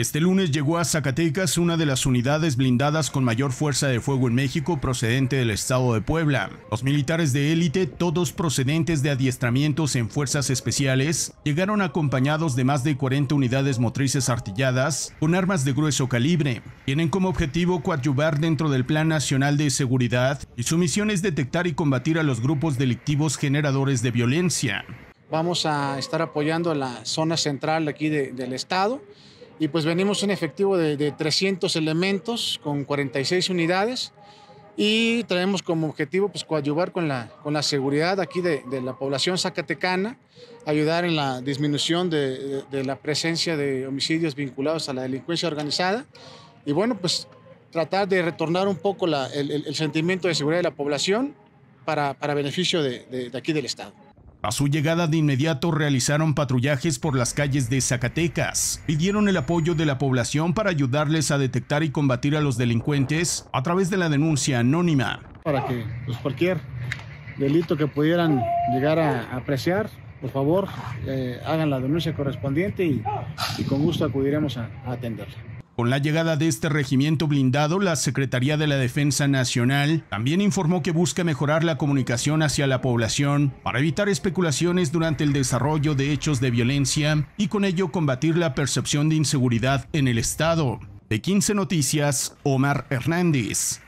Este lunes llegó a Zacatecas una de las unidades blindadas con mayor fuerza de fuego en México procedente del estado de Puebla. Los militares de élite, todos procedentes de adiestramientos en fuerzas especiales, llegaron acompañados de más de 40 unidades motrices artilladas con armas de grueso calibre. Tienen como objetivo coadyuvar dentro del Plan Nacional de Seguridad y su misión es detectar y combatir a los grupos delictivos generadores de violencia. Vamos a estar apoyando la zona central aquí del estado y pues venimos en efectivo de, 300 elementos con 46 unidades y traemos como objetivo pues coadyuvar con la, con la seguridad aquí de, la población zacatecana, ayudar en la disminución de, la presencia de homicidios vinculados a la delincuencia organizada y bueno pues tratar de retornar un poco el, sentimiento de seguridad de la población para beneficio de aquí del Estado. A su llegada de inmediato realizaron patrullajes por las calles de Zacatecas, pidieron el apoyo de la población para ayudarles a detectar y combatir a los delincuentes a través de la denuncia anónima. Para que pues, cualquier delito que pudieran llegar a apreciar, por favor, eh, hagan la denuncia correspondiente y, con gusto acudiremos a, a atenderla. Con la llegada de este regimiento blindado, la Secretaría de la Defensa Nacional también informó que busca mejorar la comunicación hacia la población para evitar especulaciones durante el desarrollo de hechos de violencia y con ello combatir la percepción de inseguridad en el Estado. De 15 Noticias, Omar Hernández.